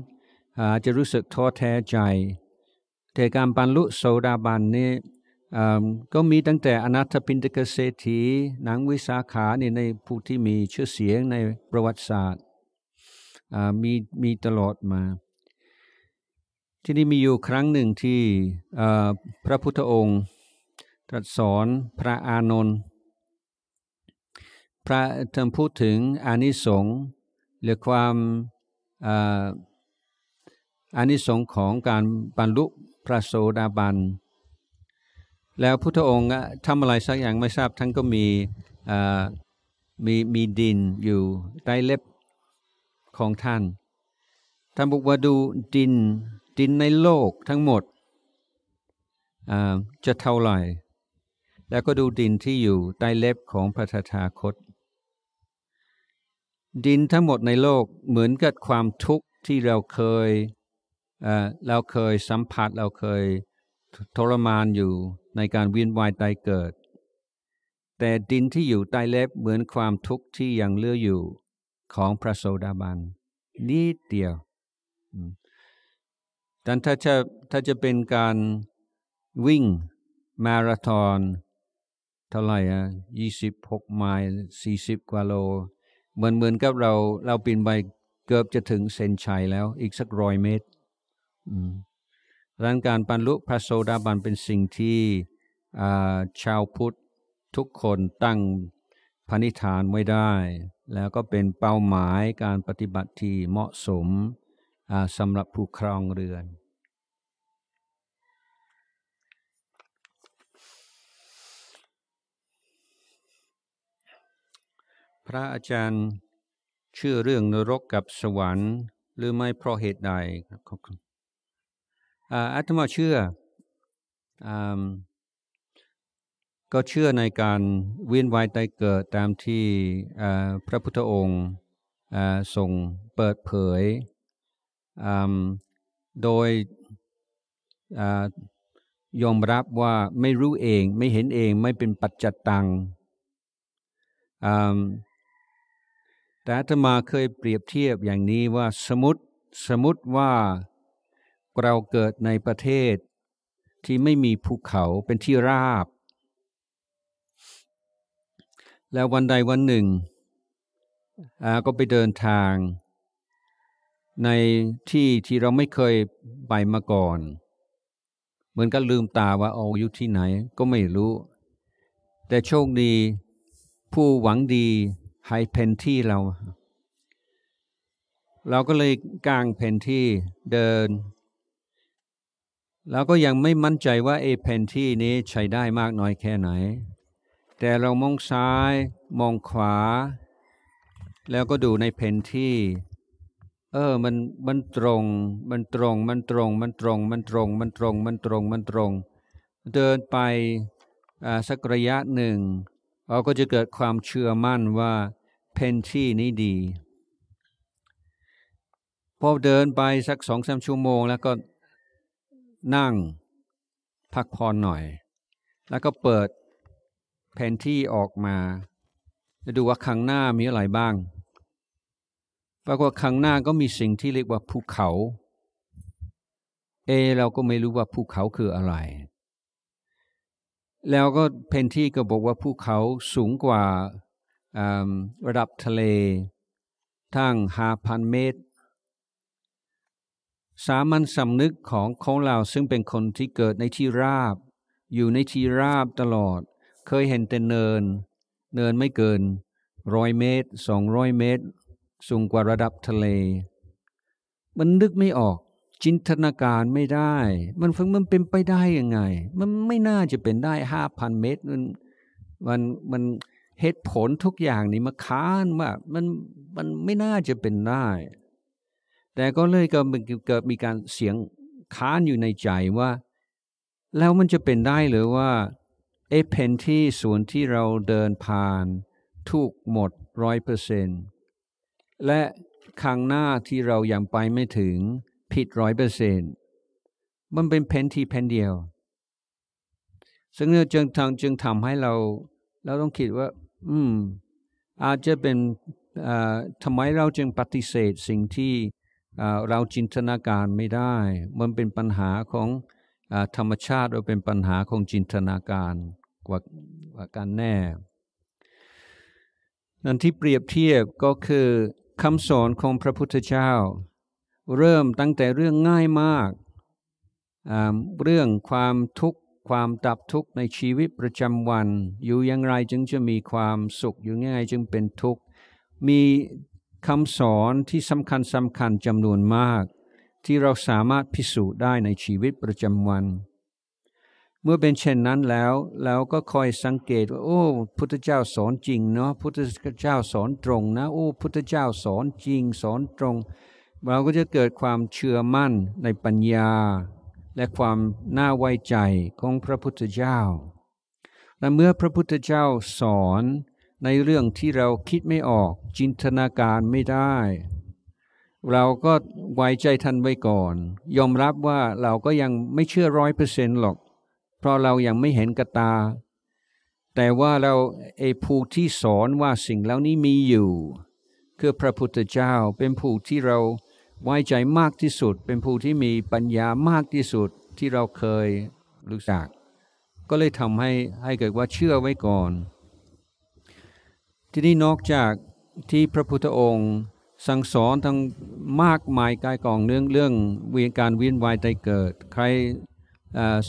จะรู้สึกท้อแท้ใจ แต่การบรรลุโสดาบันนี่ก็มีตั้งแต่อนัถปินตกเศรษฐีนางวิสาขาในผู้ที่มีชื่อเสียงในประวัติศาสตร์มีมีตลอดมา ที่นี่มีอยู่ครั้งหนึ่งที่พระพุทธองค์ตรัสสอนพระอานนท์พระท่านพูดถึงอานิสงส์หรือความอานิสงส์ของการบรรลุพระโสดาบัน แล้วพุทธองค์ทำอะไรสักอย่างไม่ทราบท่านก็มีมีมีดินอยู่ใต้เล็บของท่านท่านบอกว่าดูดินดินในโลกทั้งหมดจะเท่าไหร่ แล้วก็ดูดินที่อยู่ใต้เล็บของพระธาคต ดินทั้งหมดในโลกเหมือนกับความทุกข์ที่เราเคยเราเคยสัมผัสเราเคยทรมานอยู่ในการวินวายตาเกิด แต่ดินที่อยู่ใต้เล็บเหมือนความทุกข์ที่ยังเลืออยู่ของพระโสดาบันนิดเดียวดังถ้าจะถ้าจะเป็นการวิ่ง มาราธอนเท่าไหร่อ่ะยี่สิบหกไมล์สี่สิบกว่าโล เหมือนเหมือนกับเราเราปีนไปเกือบจะถึงเซนชัยแล้ว อีกสักร้อยเมตร่างการปันลุพระโสดาบันเป็นสิ่งที่ชาวพุทธ ทุกคนตั้งพนิฐานไว้ได้แล้วก็เป็นเป้าหมายการปฏิบัติที่เหมาะสมสำหรับผู้ครองเรือน พระอาจารย์เชื่อเรื่องนรกกับสวรรค์หรือไม่เพราะเหตุใดครับอาตมาเชื่ออก็เชื่อในการเวียนว่ายตายเกิดตามที่พระพุทธองค์ส่งเปิดเผย โดยยอมรับว่าไม่รู้เองไม่เห็นเองไม่เป็นปัจจตัง แต่ธารมาเคยเปรียบเทียบอย่างนี้ว่าสมมติสมมติว่าเราเกิดในประเทศที่ไม่มีภูเขาเป็นที่ราบแล้ววันใดวันหนึ่งอาก็ไปเดินทาง ในที่ที่เราไม่เคยไปมาก่อน เหมือนกับลืมตาว่าอาอยู่ที่ไหนก็ไม่รู้ แต่โชคดีผู้หวังดีให้เพนที่เรา เราก็เลยกางเพนที่เดิน แล้วก็ยังไม่มั่นใจว่าเอเพนที่นี้ใช้ได้มากน้อยแค่ไหนแต่เรามองซ้ายมองขวา แล้วก็ดูในเพนที่ เออมันมันตรงมันตรงมันตรงมันตรงมันตรงมันตรงมันตรงมันตรงเดินไปสักระยะหนึ่งเราก็จะเกิดความเชื่อมั่นว่าเพนที่นี้ดีพอเดินไปสักสองสามชั่วโมง แล้วก็นั่งพักผ่อนหน่อย แล้วก็เปิดแผนที่ออกมา จะดูว่าข้างหน้ามีอะไรบ้างปรากฏข้างหน้าก็มีสิ่งที่เรียกว่าภูเขา เอเราก็ไม่รู้ว่าภูเขาคืออะไร แล้วก็แผนที่ก็บอกว่าภูเขาสูงกว่าระดับทะเล ทั้งห้าพันเมตร สามัญสำนึกของของเราซึ่งเป็นคนที่เกิดในที่ราบ อยู่ในที่ราบตลอดเคยเห็นแต่เนิน เนินไม่เกินร้อยเมตรสองร้อยเมตรสูงกว่าระดับทะเล มันนึกไม่ออก จินตนาการไม่ได้ มันฟังมันเป็นไปได้ยังไง มันไม่น่าจะเป็นได้ห้าพันเมตรมันมันมันเหตุผลทุกอย่างนี่มาค้านว่ามันมันไม่น่าจะเป็นได้ แต่ก็เลยก็เกิดมีการเสียงค้านอยู่ในใจว่า แล้วมันจะเป็นได้หรือว่าไอ้เพนที่ศูนย์ที่เราเดินผ่านถูกหมดร้อยเปอร์เซนและข้างหน้าที่เรายัางไปไม่ถึงผิดร้อยเปอร์เซนมันเป็นเพนที่ผ่นเดียว ซึ่งเราจึงทางจึงทำให้เรา เราต้องคิดว่า อืมอาจจะเป็นทำไมเราจึงปฏิเสธสิ่งที่เราจินตนาการไม่ได้ มันเป็นปัญหาของธรรมชาติเป็นปัญหาของจินตนาการกว่ากวาการแน่ นั่นที่เปรียบเทียบก็คือคำสอนของพระพุทธเจ้าเริ่มตั้งแต่เรื่องง่ายมาก เรื่องความทุกข์ความดับทุกข์ในชีวิตประจำวัน อยู่อย่างไรจึงจะมีความสุขอยู่ง่ายจึงเป็นทุกข์มีคำสอนที่สำคัญสำคัญจำนวนมากที่เราสามารถพิสูจน์ได้ในชีวิตประจำวัน เมื่อเป็นเช่นนั้นแล้วเราก็คอยสังเกตว่าโอ้ พุทธเจ้าสอนจริงเนาะพุทธเจ้าสอนตรงนะโอ้พุทธเจ้าสอนจริงสอนตรงเราก็จะเกิดความเชื่อมั่นในปัญญา และความน่าไว้ใจของพระพุทธเจ้า และเมื่อพระพุทธเจ้าสอนในเรื่องที่เราคิดไม่ออกจินตนาการไม่ได้เราก็ไว้ใจท่านไว้ก่อน ยอมรับว่าเราก็ยังไม่เชื่อร้อยเปอร์เซนต์หรอก เพราะเรายังไม่เห็นกระตา แต่ว่าเราไอ้ผู้ที่สอนว่าสิ่งเหล่านี้มีอยู่ คือพระพุทธเจ้าเป็นผู้ที่เราไว้ใจมากที่สุด เป็นผู้ที่มีปัญญามากที่สุดที่เราเคย รู้จักก็เลยทำให้ให้เกิดว่าเชื่อไว้ก่อน ที่นี่นอกจากที่พระพุทธองค์สั่งสอนทั้งมากมายกายกองเรื่องเรื่องเวียนการเวียนวายใจเกิด ใคร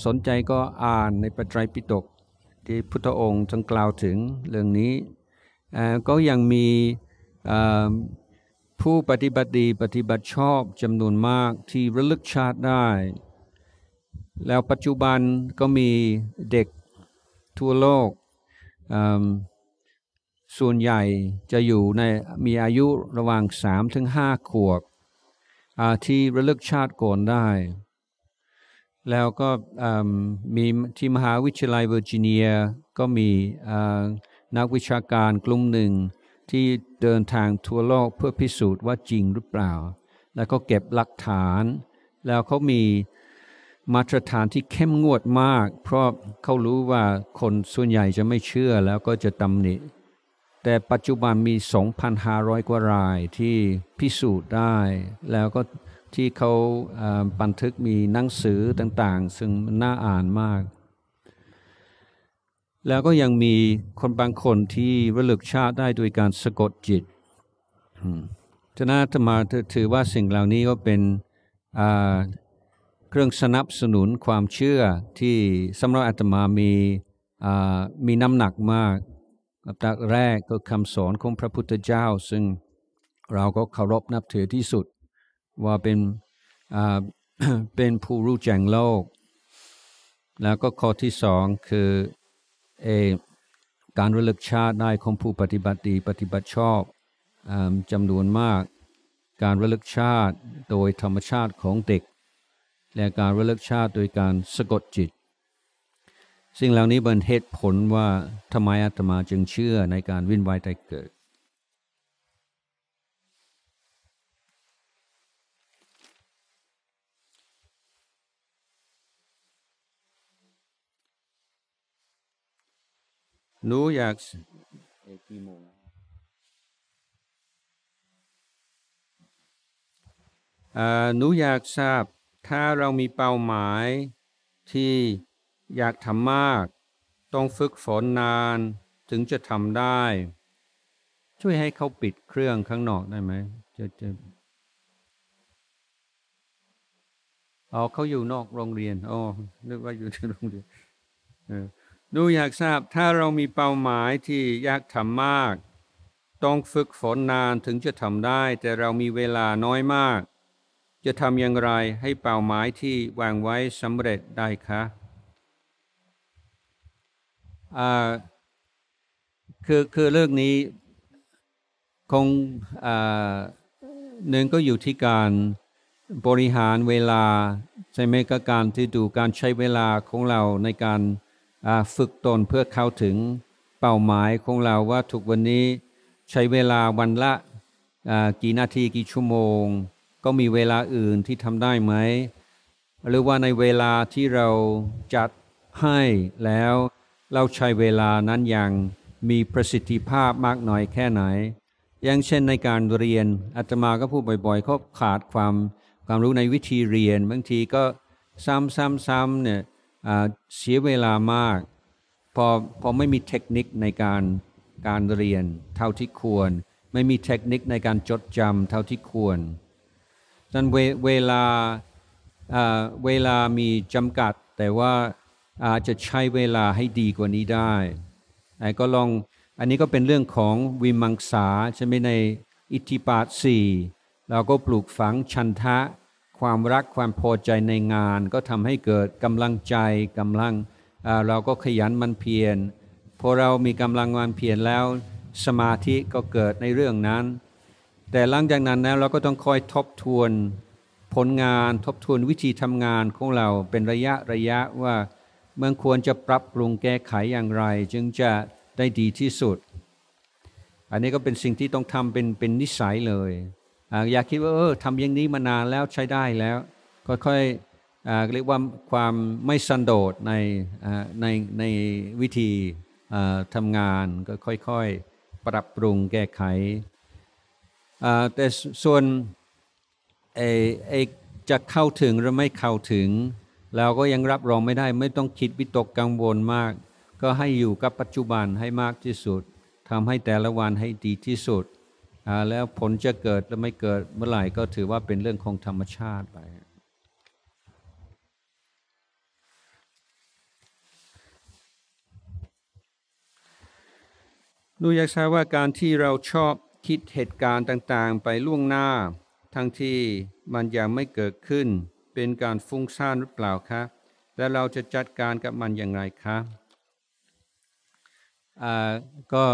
สนใจก็อ่านในปัจจัยปิตกที่พุทธองค์ทรงกล่าวถึงเรื่องนี้ ก็ยังมีผู้ปฏิบัติดีปฏิบัติชอบจำนวนมากที่ระลึกชาติได้ แล้วปัจจุบันก็มีเด็กทั่วโลกส่วนใหญ่จะอยู่ใน มีอายุระหว่าง3มถึงขวบที่ระลึกชาติก่อนได้ แล้วก็มีที่มหาวิทยาลัยเวอร์จิเนียก็มีนักวิชาการกลุ่มหนึ่งที่เดินทางทั่วโลกเพื่อพิสูจน์ว่าจริงหรือเปล่า แล้วก็เก็บหลักฐาน แล้วเขามีมาตรฐานที่เข้มงวดมาก เพราะเขารู้ว่าคนส่วนใหญ่จะไม่เชื่อแล้วก็จะตำหนิแต่ปัจจุบันมี 2,500 กว่ารายที่พิสูจน์ได้ แล้วก็ที่เขาบันทึกมีหนังสือต่าง ๆ ซึ่งน่าอ่านมาก แล้วก็ยังมีคนบางคนที่ระลึกชาติได้โดยการสะกดจิตฉะนั้นธรรมาถือว่าสิ่งเหล่านี้ก็เป็นเครื่องสนับสนุนความเชื่อที่สำหรับอาตมามีมีน้ำหนักมากลัดับแรก ก็คำสอนของพระพุทธเจ้าซึ่งเราก็เคารพนับถือที่สุด ว่าเป็นเป็นผู้รู้แจ้งโลก แล้วก็ข้อที่สองคือเอการระลึกชาติได้ของผู้ปฏิบัติดีปฏิบัติชอบอจำนวนมาก การระลึกชาติโดยธรรมชาติของเด็ก และการระลึกชาติโดยการสะกดจิตสิ่งเหล่านี้เป็นเหตุผลว่าทำไมอาตมาจึงเชื่อในการวินนวายใจเกิดหนูอยากหนูอยากทราบ ถ้าเรามีเป้าหมายที่อยากทำมาก ต้องฝึกฝนนาน ถึงจะทำได้ ช่วยให้เขาปิดเครื่องข้างนอกได้ไหมจะจะอ๋อเขาอยู่นอกโรงเรียน อ๋อ นึกว่าอยู่ที่โรงเรียนดูอยากทราบ ถ้าเรามีเป้าหมายที่ยากทำมาก ต้องฝึกฝนนานถึงจะทำได้ แต่เรามีเวลาน้อยมาก จะทำอย่างไรให้เป้าหมายที่วางไว้สำเร็จได้คะคือคือเรื่องนี้คงหนึ่งก็อยู่ที่การบริหารเวลาใช่ไหมก็การที่ดูการใช้เวลาของเราในการฝึกตนเพื่อเข้าถึงเป้าหมายของเราว่าทุกวันนี้ใช้เวลาวันละกี่นาทีกี่ชั่วโมง ก็มีเวลาอื่นที่ทำได้ไหมหรือว่าในเวลาที่เราจัดให้แล้วเราใช้เวลานั้นอย่างมีประสิทธิภาพมากน้อยแค่ไหน อย่างเช่นในการเรียนอาตมาก็พูดบ่อยๆเขาขาดความความรู้ในวิธีเรียนบางทีก็ซ้ำๆๆเนี่ยเสียเวลามากพอพอไม่มีเทคนิคในการการเรียน เท่าที่ควร ไม่มีเทคนิคในการจดจำเท่าที่ควรดังเวเวลาเวลามีจำกัดแต่ว่าอาจจะใช้เวลาให้ดีกว่านี้ได้ไอ้ก็ลอง อันนี้ก็เป็นเรื่องของวิมังสาใช่ไหมในอิทธิปาสีเราก็ปลูกฝังชันทะความรักความพอใจในงาน ก็ทำให้เกิดกำลังใจกำลัง เราก็ขยันมันเพียรพอเรามีกำลังวันเพียรแล้วสมาธิก็เกิดในเรื่องนั้น แต่หลังจากนั้นแล้วเราก็ต้องคอยทบทวนผลงานทบทวนวิธีทำงานของเราเป็นระยะระยะว่ามันควรจะปรับปรุงแก้ไขอย่างไร จึงจะได้ดีที่สุด อันนี้ก็เป็นสิ่งที่ต้องทำเป็นเป็นนิสัยเลยออยากคิดว่าเออทำอย่างนี้มานานแล้วใช้ได้แล้ว ค่อยๆเรียกว่าความไม่สันโดษในในในวิธีทำงาน ก็ค่อยๆ ปรับปรุงแก้ไข แต่ส่วนไอจะเข้าถึงหรือไม่เข้าถึงเราก็ยังรับรองไม่ได้ไม่ต้องคิดวิตกกังวลมาก ก็ให้อยู่กับปัจจุบันให้มากที่สุดทำให้แต่ละวันให้ดีที่สุดแล้วผลจะเกิดหรือไม่เกิดเมื่อไหร่ก็ถือว่าเป็นเรื่องของธรรมชาติไปดูอยากทราบว่าการที่เราชอบคิดเหตุการณ์ต่างๆ ไปล่วงหน้าทั้งที่มันยังไม่เกิดขึ้นเป็นการฟุ้งซ่านหรือเปล่าคะและเราจะจัดการกับมันอย่างไรคะอ่า ก็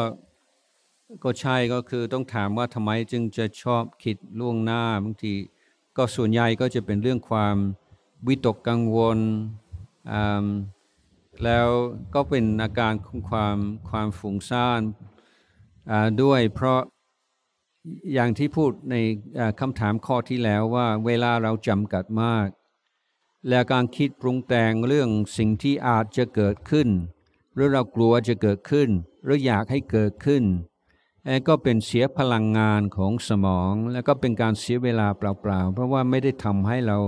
ก็ใช่ ก็คือต้องถามว่าทำไมจึงจะชอบคิดล่วงหน้าบางทีก็ส่วนใหญ่ก็จะเป็นเรื่องความวิตกกังวล แล้วก็เป็นอาการของความความฝุ่งซ่านด้วยเพราะอย่างที่พูดในคำถามข้อที่แล้วว่าเวลาเราจำกัดมาก และการคิดปรุงแต่งเรื่องสิ่งที่อาจจะเกิดขึ้น หรือเรากลัวจะเกิดขึ้น หรืออยากให้เกิดขึ้น ก็เป็นเสียพลังงานของสมอง และก็เป็นการเสียเวลาเปล่าๆเพราะว่าไม่ได้ทำให้เรา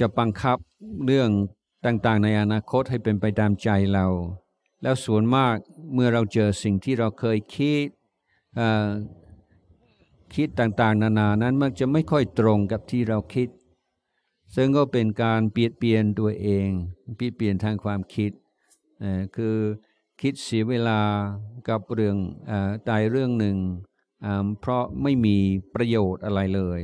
จะบังคับเรื่องต่างๆ ในอนาคตให้เป็นไปตามใจเรา แล้วส่วนมากเมื่อเราเจอสิ่งที่เราเคยคิดคิดต่างๆนานานั้นมักจะไม่ค่อยตรงกับที่เราคิด ซึ่งก็เป็นการเปลี่ยนเปลี่ยนตัวเองเปลี่ยนเปลี่ยนทางความคิดคือคิดเสียเวลากับเรื่องตายเรื่องหนึ่งเพราะไม่มีประโยชน์อะไรเลย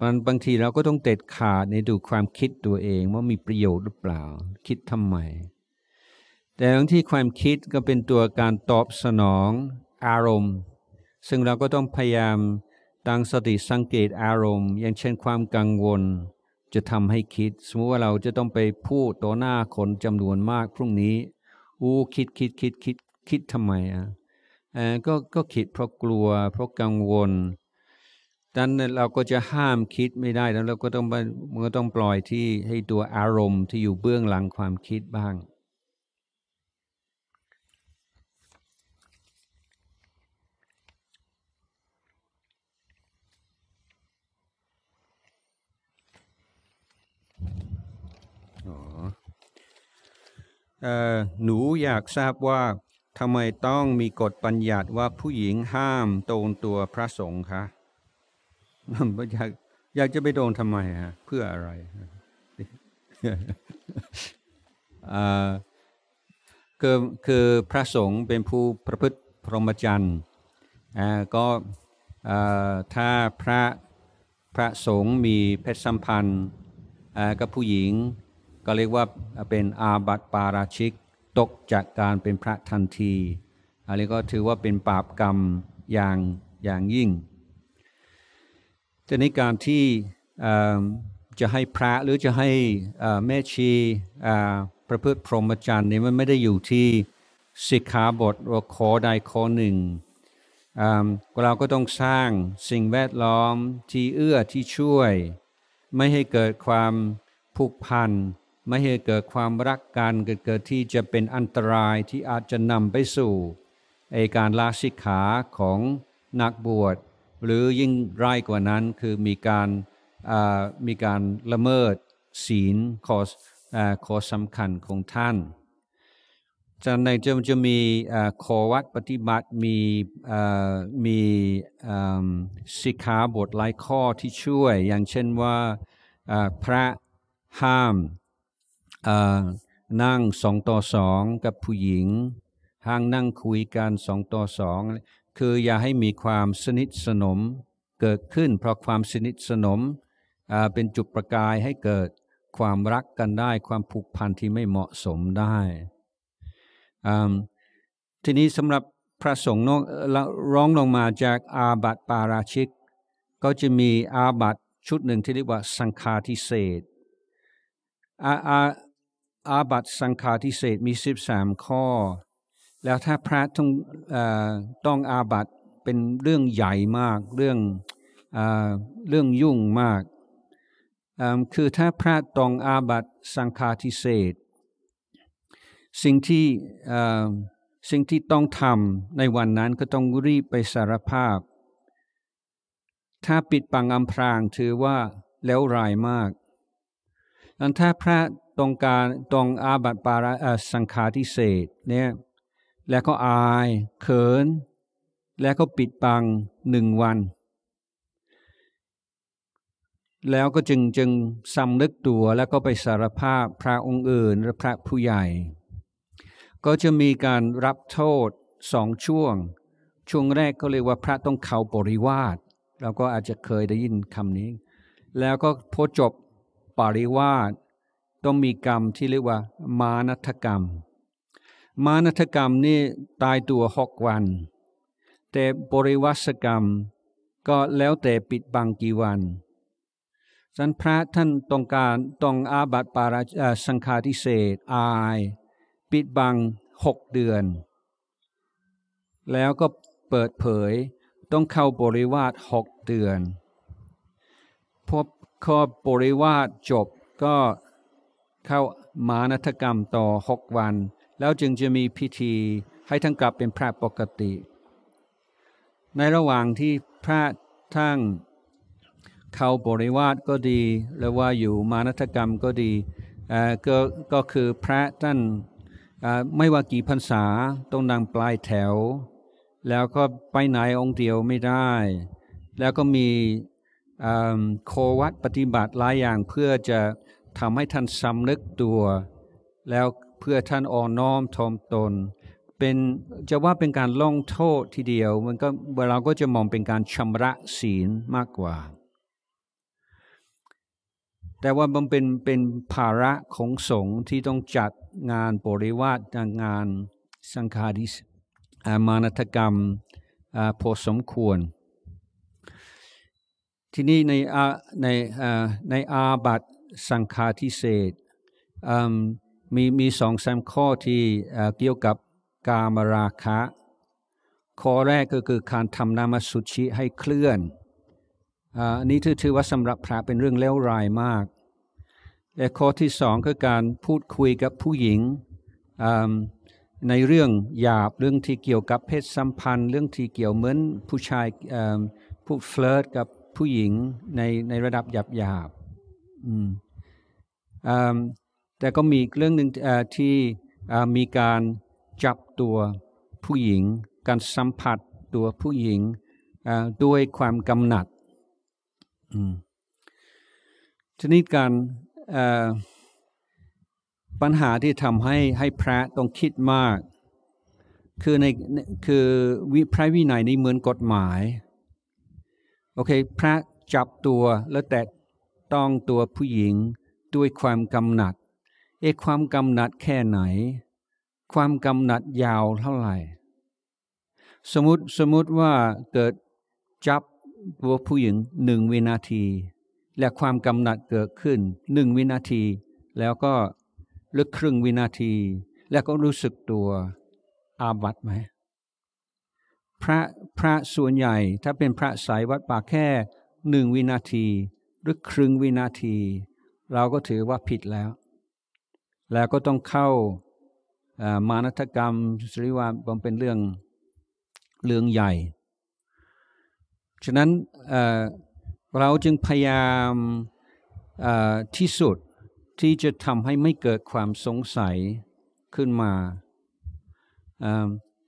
มันบางทีเราก็ต้องเด็ดขาดในดูความคิดตัวเอง ว่ามีประโยชน์หรือเปล่า คิดทำไมแต่บางที่ความคิดก็เป็นตัวการตอบสนองอารมณ์ซึ่งเราก็ต้องพยายามตั้งสติสังเกตอารมณ์ อย่างเช่นความกังวลจะทำให้คิด สมมติว่าเราจะต้องไปพูดต่อหน้าคนจำนวนมากพรุ่งนี้อู้คิดคิดคิดคิดคิดทำไมอ่ะก็ก็คิดเพราะกลัว เพราะกังวลดังนั้นเราก็จะห้ามคิดไม่ได้แล้วเราก็ต้องมันก็ต้องปล่อยที่ให้ตัวอารมณ์ที่อยู่เบื้องหลังความคิดบ้างออหนูอยากทราบว่าทำไมต้องมีกฎบัญญัติ ว่าผู้หญิงห้ามโดนตัวพระสงฆ์คะอยากอยากจะไปโดนทำไมฮะเพื่ออะไร คือคือพระสงฆ์เป็นผู้ประพฤติพรหมจรรย์ก็ถ้าพระพระสงฆ์มีเพศสัมพันธ์กับผู้หญิงก็เรียกว่าเป็นอาบัติปาราชิกตกจากการเป็นพระทันทีอันนี้ก็ถือว่าเป็นปาปกรรมอย่างอย่างยิ่ง ทีนี้การที่จะให้พระหรือจะให้แม่ชีประพฤติพรหมจรรย์นี่มันไม่ได้อยู่ที่สิกขาบทว่าขอใดขอหนึ่งเราก็ต้องสร้างสิ่งแวดล้อมที่เอื้อที่ช่วย ไม่ให้เกิดความผูกพันไม่ให้เกิดความรักกัน เกิดเกิดที่จะเป็นอันตรายที่อาจจะนำไปสู่ไอการลาสิกขาของนักบวช หรือยิ่งร้ายกว่านั้นคือมีการมีการละเมิดศีลข้อข้อสำคัญของท่าน จากในจะจะมีขอวัดปฏิบัติมีมีสิกขาบทหลายข้อที่ช่วย อย่างเช่นว่าพระห้ามนั่งสองต่อสองกับผู้หญิง ห้างนั่งคุยกันสองต่อสองคืออย่าให้มีความสนิทสนมเกิดขึ้นเพราะความสนิทสนมเป็นจุดประกายให้เกิดความรักกันได้ความผูกพันที่ไม่เหมาะสมได้ทีนี้สำหรับพระสงฆ์นร้องลงมาจากอาบัติปาราชิกก็จะมีอาบัติชุดหนึ่งที่เรียกว่าสังฆาทิเศษอาอาอาบัตสังฆาทิเศษมีสิบสามข้อ แล้วถ้าพระต้องอต้องอาบัตเป็นเรื่องใหญ่มาก เรื่องอเรื่องยุ่งมากคือถ้าพระต้องอาบัตสังฆาทิเศษสิ่งที่สิ่งที่ต้องทำในวันนั้นก็ต้องรีบไปสารภาพ ถ้าปิดปังอำพรางถือว่าแล้วรายมากดังถ้าพระตองการตองอาบัติปาราสังฆาทิเศษเนี่ยแล้วก็อายเขิน แล้วก็ปิดบังหนึ่งวัน แล้วก็จึงจึงสำนึกตัว แล้วก็ไปสารภาพพระองค์อื่นหรือพระผู้ใหญ่ ก็จะมีการรับโทษสองช่วง ช่วงแรกก็เรียกว่าพระต้องเขาปริวาสเราก็อาจจะเคยได้ยินคำนี้ แล้วก็พอจบปริวาสต้องมีกรรมที่เรียกว่า มานัตกรรม มานัตกรรมนี่ตายตัวหกวัน แต่บริวัสกรรม ก็แล้วแต่ปิดบังกี่วันสันพระท่านต้องการต้องอาบัติปาราสังฆาทิเศษอาย ปิดบังหกเดือน แล้วก็เปิดเผยต้องเข้าบริวาสหกเดือนพอข้อบริวาสจบก็เข้ามานัตกรรมต่อหกวัน แล้วจึงจะมีพิธีให้ทั้งกลับเป็นพระปกติ ในระหว่างที่พระทั้งเข้าบริวารก็ดีหรือว่าอยู่มานัตกรรมก็ดีกก็คือพระท่านไม่ว่ากี่พรรษาต้องนั่งปลายแถว แล้วก็ไปไหนองค์เดียวไม่ได้ แล้วก็มีโควัดปฏิบัติหลายอย่างเพื่อจะทำให้ท่านสำนึกตัวแล้วเพื่อท่านอ่อนน้อมถ่อมตนเป็นจะว่าเป็นการลงโทษทีเดียวมันก็เราก็จะมองเป็นการชำระศีลมากกว่า แต่ว่ามันเป็นเป็นภาระของสงฆ์ที่ต้องจัดงานปริวาสงานสังฆาดิสมานตกรรมพอสมควร ที่นี่ในในในอาบัตสังฆาทิเศษมีมีสองสามข้อที่เกี่ยวกับกามราคะข้อแรกก็คือการทำนามสุชิให้เคลื่อนอันนี้ถือว่าสำหรับพระเป็นเรื่องเลวรายมาก และข้อที่สองคือการพูดคุยกับผู้หญิงในเรื่องหยาบเรื่องที่เกี่ยวกับเพศสัมพันธ์ เรื่องที่เกี่ยวเหมือนผู้ชายพูดเฟลร์กับผู้หญิงในในระดับหยาบหยาบอืมแต่ก็มีเรื่องหนึ่งที่มีการจับตัวผู้หญิง การสัมผัสตัวผู้หญิงด้วยความกำหนัดชนิดการปัญหาที่ทำให้ให้พระต้องคิดมาก คือในคือวิพระวินัยนี้เหมือนกฎหมายโอเคพระจับตัวแล้วแต่ต้องตัวผู้หญิงด้วยความกำหนัดเอความกำหนัดแค่ไหน ความกำหนัดยาวเท่าไหร่ สมมติสมมติว่าเกิดจับตัวผู้หญิงหนึ่งวินาที และความกำหนัดเกิดขึ้นหนึ่งวินาที แล้วก็ลึกครึ่งวินาที แล้วก็รู้สึกตัวอาบัตไหมพระพระส่วนใหญ่ถ้าเป็นพระสายวัดป่าแค่หนึ่งวินาทีหรือครึ่งวินาทีเราก็ถือว่าผิดแล้ว แล้วก็ต้องเข้ามานัตกรรมสริวามันเป็นเรื่องเรื่องใหญ่ ฉะนั้นเเราจึงพยายามที่สุดที่จะทำให้ไม่เกิดความสงสัยขึ้นมา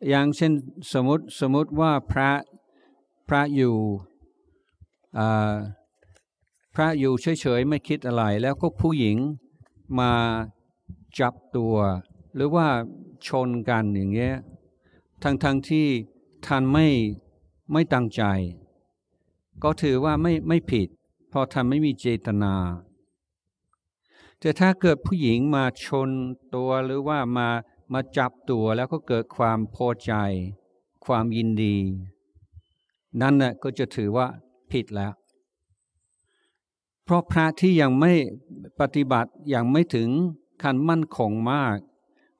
อย่างเช่นสมมติสมมติว่าพระพระอยู่พระอยู่เฉยๆ ไม่คิดอะไร แล้วก็ผู้หญิงมาจับตัว หรือว่าชนกันอย่างเงี้ยทั้งๆทที่ท่านไม่ไม่ตั้งใจ ก็ถือว่าไม่ไม่ผิดเพราะท่านไม่มีเจตนา แต่ถ้าเกิดผู้หญิงมาชนตัวหรือว่ามามาจับตัวแล้วก็เกิดความพอใจความยินดี นั่นน่ะก็จะถือว่าผิดแล้วเพราะพระที่ยังไม่ปฏิบัติยังไม่ถึงขั้นมั่นคงมาก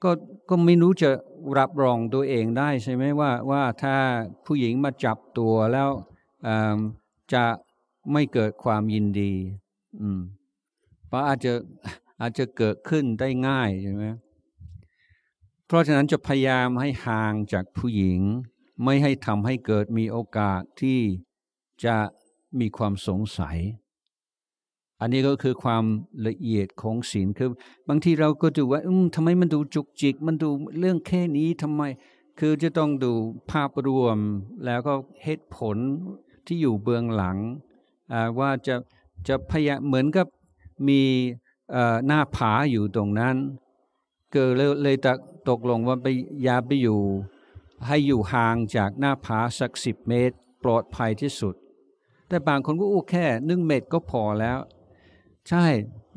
ก็ก็ไม่รู้จะรับรองตัวเองได้ใช่ไหมว่าว่าถ้าผู้หญิงมาจับตัวแล้วจะไม่เกิดความยินดี อืมเพราะอาจจะอาจจะเกิดขึ้นได้ง่ายใช่ไหมเพราะฉะนั้นจะพยายามให้ห่างจากผู้หญิงไม่ให้ทำให้เกิดมีโอกาสที่จะมีความสงสัยอันนี้ก็คือความละเอียดของศีลคือบางทีเราก็ดูว่าอืมทำไมมันดูจุกจิก มันดูเรื่องแค่นี้ทำไม คือจะต้องดูภาพรวมแล้วก็เหตุผลที่อยู่เบื้องหลังว่าจะจะพยาเหมือนกับมีหน้าผาอยู่ตรงนั้นก็เลยตตกลงว่าไปยาไปอยู่ ให้อยู่ห่างจากหน้าผาสักสิบเมตรปลอดภัยที่สุด แต่บางคนก็อู้แค่หนึ่งเมตรก็พอแล้วใช่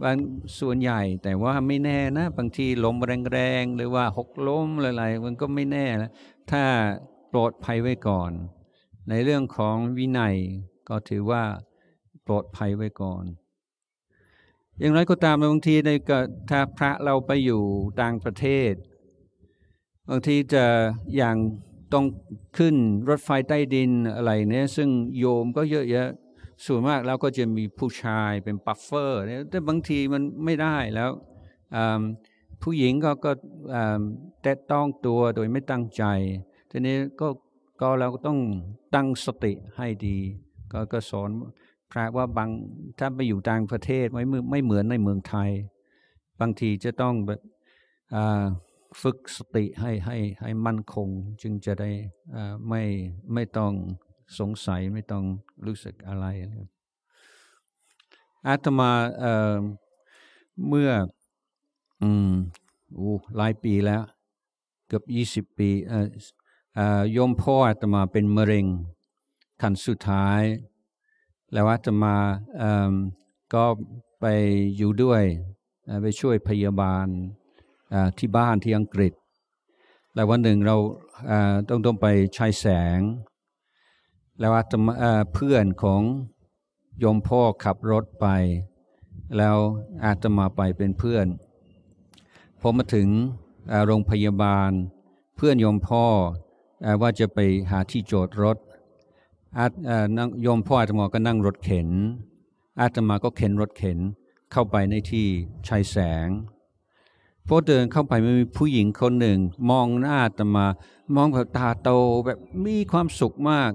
บางส่วนใหญ่แต่ว่าไม่แน่นะ บางทีลมแรงๆ หรือว่าหกล้มอะไรๆมันก็ไม่แน่แล้วถ้าโปรดภัยไว้ก่อน ในเรื่องของวินัยก็ถือว่าโปรดภัยไว้ก่อน อย่างไรก็ตามบางทีในกถ้าพระเราไปอยู่ต่างประเทศ บางทีจะอย่างต้องขึ้นรถไฟใต้ดินอะไรเนี่ยซึ่งโยมก็เยอะแยะส่วนมากแล้วก็จะมีผู้ชายเป็นปัฟเฟอร์ แต่บางทีมันไม่ได้แล้ว ผู้หญิงก็ก็แตะต้องตัวโดยไม่ตั้งใจ ทีนี้ก็ก็เราก็ต้องตั้งสติให้ดี ก็ก็สอนพระว่าบางถ้าไปอยู่ต่างประเทศไม่ไม่เหมือนในเมืองไทย บางทีจะต้องแบบฝึกสติให้ให้ให้มั่นคงจึงจะได้ไม่ไม่ต้องสงสัยไม่ต้องรู้สึกอะไรอาตมาเเมื่อ อืมโอ้หลายปีแล้วเกือบยี่สิบปีโยมพ่ออาตมาเป็นมะเร็งขั้นสุดท้าย แล้วอาตมาก็ไปอยู่ด้วย ไปช่วยพยาบาลที่บ้านที่อังกฤษแล้ววันหนึ่งเราต้องต้องไปใช้แสงแล้วอาตมาเพื่อนของยมพ่อขับรถไป แล้วอาตมาไปเป็นเพื่อนพอมาถึงโรงพยาบาลเพื่อนยมพ่อว่าจะไปหาที่จอดรถ ยมพ่ออาตมาก็นั่งรถเข็น อาตมาก็เข็นรถเข็นเข้าไปในที่ชายแสงพอเดินเข้าไปม่มีผู้หญิงคนหนึ่งมองหน้าอาตมามองแบบตาโตแบบมีความสุขมาก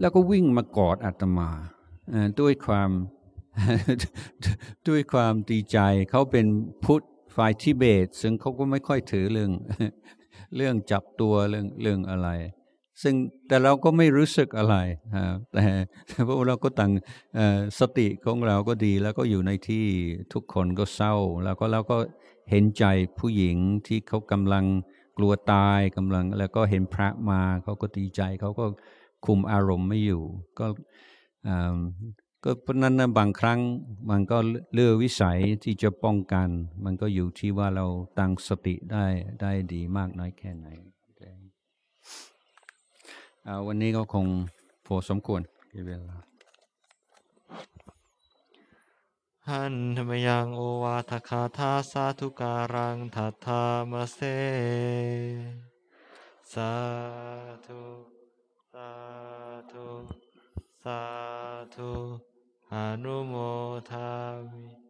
แล้วก็วิ่งมากอดอาตมาด้วยความด้วยความดีใจเขาเป็นพุทธฝ่ายทิเบต ซึ่งเขาก็ไม่ค่อยถือเรื่อง เรื่องจับตัวเรื่องเรื่องอะไร ซึ่งแต่เราก็ไม่รู้สึกอะไรแต่พวกเราก็ตั้งสติของเราก็ดี แล้วก็อยู่ในที่ทุกคนก็เศร้า แล้วก็เราก็เห็นใจผู้หญิงที่เขากำลังกลัวตายกำลังแล้วก็เห็นพระมาเขาก็ดีใจเขาก็คุมอารมณ์ไม่อยู่ก็ก็เพราะนั้นนะบางครั้งมันก็เลือวิสัยที่จะป้องกัน มันก็อยู่ที่ว่าเราตั้งสติได้ได้ดีมากน้อยแค่ไหนวันนี้ก็คงพอสมควรเวลาหันธรรมยังโอวาทคาทาสาธุการังทัตธามเสสาธุ 사두 사두 아누모다미